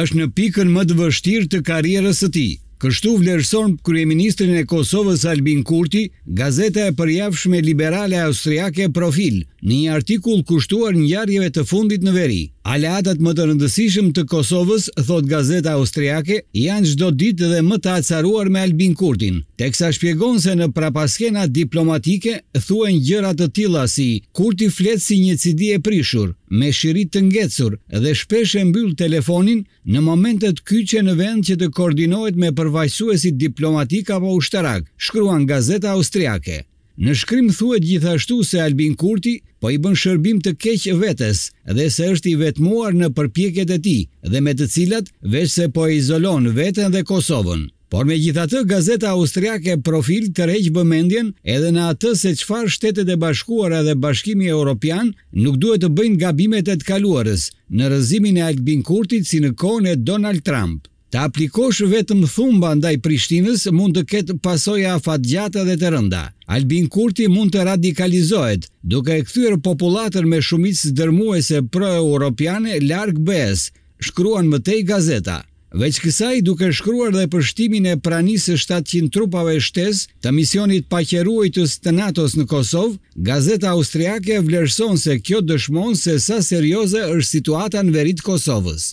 është në pikën më të vështirë të karierës së tij. Kështu vlerëson kryeministrin e Kosovës Albin Kurti, gazeta e përjavshme liberale austriake Profil, në një artikull kushtuar ngjarjeve të fundit në veri. Aleatat më të rëndësishëm të Kosovës, thot gazeta austriake, janë gjdo ditë dhe më të acaruar me Albin Kurtin. Teksa shpjegon se në prapaskena diplomatike, thuen gjërat të tila si Kurti fletë si një cidi e prishur, me shirit të ngecur dhe shpeshe mbyllë telefonin në momentet kyqe në vend që të koordinohet me përvajsuesi diplomatik apo ushtarak, shkruan gazeta austriake. Në shkrim thuet gjithashtu se Albin Kurti po i bën shërbim të keqë vetës dhe se është i vetmuar në përpjeket e ti dhe me të cilat veç se po i zolon vetën dhe Kosovën. Por me gjitha të gazeta austriake profil të reqë bëmendjen edhe në atë se qfar shtetet e bashkuara dhe bashkimi e Europian nuk duhet të bëjnë gabimet e të kaluarës në rëzimin e Albin Kurtit si në kone Donald Trump. Të aplikosh vetëm thumba ndaj Prishtinës mund të ketë pasoja afat gjata dhe të rënda. Albin Kurti mund të radikalizohet, duke e këthyrë populatër me shumicë dërmuese pro-europiane larkë besë, shkruan mëtej gazeta. Veç kësaj duke shkruar dhe për shtimin e pranisë 700 trupave shtes të misionit pakjeruajtës të Natos në Kosovë, gazeta austriake vlerëson se kjo dëshmon se sa serioze është situata në verit Kosovës.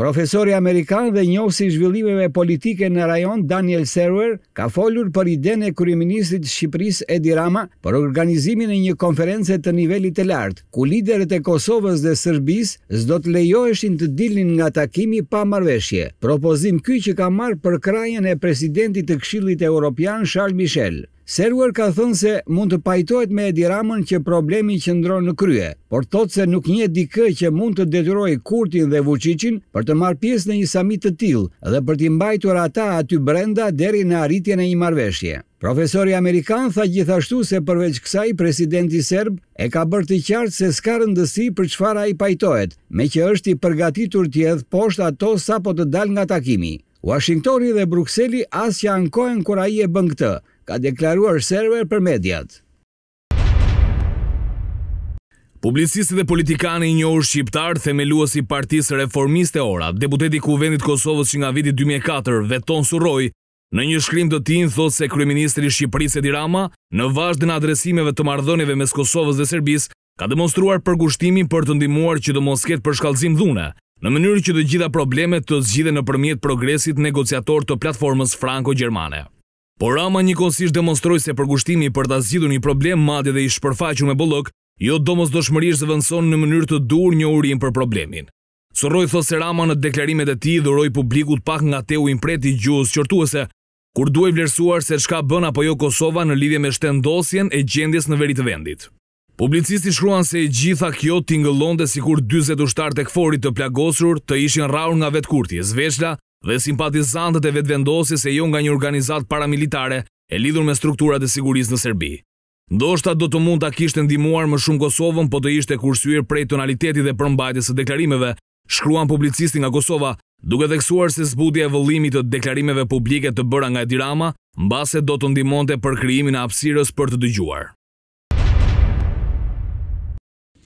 Profesori Amerikan dhe njohësi zhvillimeve politike në rajon Daniel Server ka folur për idene e kryeministit Shqipëris Edi Rama për organizimin e një konference të nivelit të lartë, ku liderët e Kosovës dhe Sërbis zdo të lejoheshin të dilin nga takimi pa marveshje. Propozim ky që ka marë për krajen e presidentit të kshillit e Europian Charles Michel. Serwer ka thënë se mund të pajtojt me Edi Ramën që problemi që ndronë në krye, por thotë se nuk një dikë që mund të detyroj Kurtin dhe Vucicin për të marrë pjesë në një samit të tilë dhe për t'i mbajtur ata aty brenda deri në arritjen e një marveshje. Profesori Amerikan tha gjithashtu se përveç kësaj, presidenti Serb e ka bërë të qartë se s'ka rëndësi për qëfara i pajtojt, me që është i përgatitur tjedh poshtë ato sa po të dal nga takimi. Washingtoni dhe Bruxelli as që ankojnë kur ai e këtë, ka deklaruar server për mediat. Publicisti dhe politikani i njohur shqiptar, themeluesi i Partisë Reformiste Ora, deputeti i Kuvendit Kosovës që nga viti 2004 veton Surroj, në një shkrim të tij thotë se kryeministri i Shqipërisë Edi Rama, në vazhdim adresimeve të marrëdhënieve mes Kosovës dhe Serbisë, ka demonstruar përkushtimin për të ndihmuar që të mos ketë përshkallëzim dhune, në mënyrë që të gjitha problemet të zgjidhen nëpërmjet progresit negociator të platformës franco-gjermane. Por rama një konsisht demonstroj se përgushtimi për të zgjidu një problem madje dhe i shpërfaqu me bëllëk, jo domës do shmërish dhe vëndson në mënyrë të dur një urim për problemin. Soroj thos se rama në deklarimet e ti dhëroj publikut pak nga te u impreti gjuhës qërtuese, kur duaj vlerësuar se shka bën apo jo Kosova në lidhje me shtendosjen e gjendjes në veritë vendit. Publicisti shkruan se gjitha kjo tingëllon dhe si kur ushtar të këforit të plagosur të ishin rraur nga vetë kurti, zveçla dhe simpatizantët e vetëvendosis e jo nga një organizat paramilitare e lidhur me strukturat e siguris në Serbi. Ndoshta do të mund të kishtë ndimuar më shumë Kosovën, po të ishte kursuir prej tonaliteti dhe përmbajtis e deklarimeve, shkruan publicisti nga Kosova, duke theksuar se zbudje e vëllimit të deklarimeve publike të bëra nga Edirama, mbase do të ndimonte për kriimin e apsirës për të dëgjuar.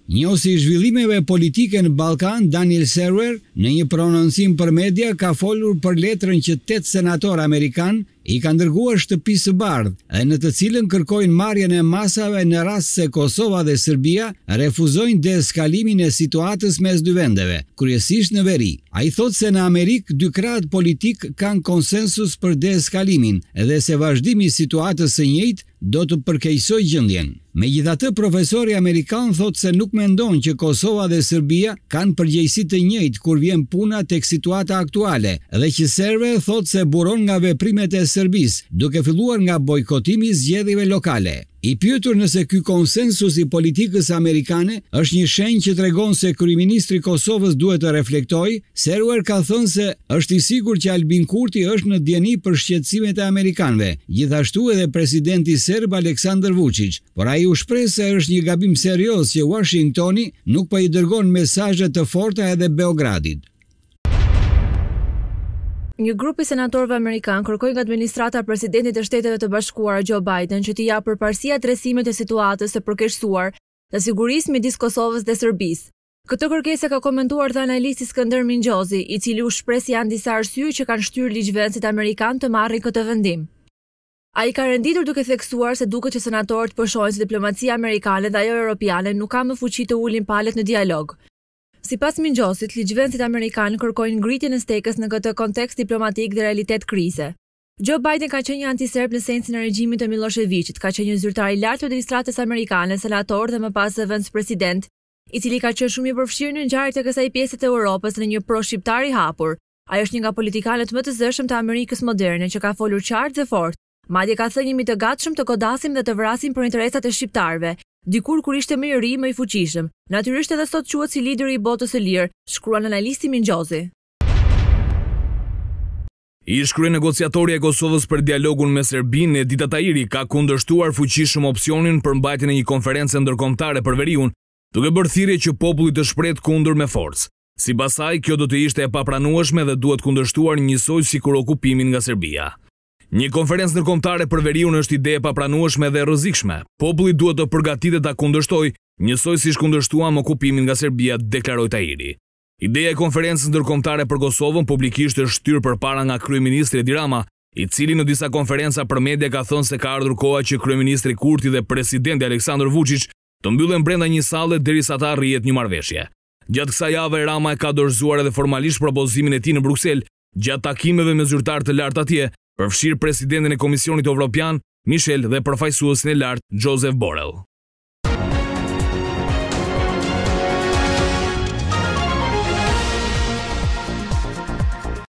Njësi i zhvillimeve politike në Balkan, Daniel Serwer, në një prononcim për media, ka folur për letrën që tëtë senator amerikan i ka ndërgua shtëpisë bardhë, e në të cilën kërkojnë marjen e masave në rast se Kosova dhe Serbia refuzojnë dhe skalimin e situatës mes dy vendeve, kryesisht në veri. A i thotë se në Amerikë dy kratë politikë kanë konsensus për dhe skalimin, edhe se vazhdimi situatës e njëjtë do të përkejsoj gjëndjenë. Me gjitha të profesori Amerikan thot se nuk me ndonë që Kosova dhe Serbia kanë përgjejsit të njëjtë kur vjen puna të eksituata aktuale dhe që serve thot se buron nga veprimet e Serbis duke filluar nga bojkotimi zgjedhive lokale. I pjëtur nëse ky konsensus i politikës amerikane është një shenjë që tregon se Kryministri Kosovës duhet të reflektoj, Seruer ka thënë se është i sigur që Albin Kurti është në djeni për shqetsimet e Amerikanve, gjithashtu edhe presidenti Serb Aleksandr Vucic, por a i ju shpreh se është një gabim serioz që Washingtoni nuk po i dërgon mesazhe të forta edhe Beogradit. Një grup i senatorëve amerikan kërkoi nga administrata e presidentit të Shteteve të Bashkuara Joe Biden që të japë përparësi adresimit të situatës së përkeshsuar të sigurisë midis Kosovës dhe Serbisë. Këtë kërkesë ka komentuar dhe analisti Skënder Mingjozi, i cili u shpreh se janë disa arsye që kanë shtyrë ligjvencët amerikan të marrin këtë vendim. A i ka renditur duke theksuar se duke që senatorët përshojnë se diplomacia amerikane dhe ajo europiane nuk ka më fuqi të ullin palet në dialog. Si pas mingjosit, ligjvencit Amerikanë kërkojnë ngritjen e stekës në këtë kontekst diplomatik dhe realitet krize. Joe Biden ka qenë një në sensin e regjimit të Miloševićit, ka qenë një zyrtar i lartë të administratës amerikane, senator dhe më pas e vëndës president, i cili ka qenë shumë i përfshirë në ngjarjet e kësaj pjese të Europës në një proshqiptar i hapur. Ai është një nga politikanët më të zëshëm të Amerikës moderne që ka folur qartë dhe fort Madje ka thënë jemi të gatshëm të kodasim dhe të vrasim për interesat e shqiptarëve, dikur kur ishte më i ri, më i fuqishëm. Natyrisht edhe sot quhet si lideri i botës së lirë, shkruan analisti Mingjozi. I shkruaj negociatori i Kosovës për dialogun me Serbinë, Edita tajiri ka kundërshtuar fuqishëm opsionin për mbajtjen e një konferencë ndërkombëtare për veriun, duke bërë thirrje që populli të shpret kundër me forcë. Sipas saj, kjo do të ishte e papranueshme dhe duhet kundërshtuar njësoj sikur okupimin nga Serbia. Një konferencë nërkomtare për veriun është ideje papranuashme dhe rëzikshme. Populli duhet të përgatit e ta kundështoj, njësoj si shkundështuam okupimin nga Serbia, deklaroj iri. Ideja e konferencës nërkomtare për Kosovën publikisht është tyrë për para nga Kryeministri Dirama, i cili në disa konferenca për media ka thënë se ka ardhur koha që Kryeministri Kurti dhe Presidenti Aleksandr Vucic të mbyllen brenda një sale dheri sa ta rrijet një marveshje. Gjatë kësa jave, Rama e ka dorëzuar edhe formalisht propozimin e ti në Bruxelles, gjatë takimeve me zyrtar të lartë atje, përfshirë presidentin e Komisionit Evropian, Michel dhe përfajsuesin e lartë, Joseph Borrell.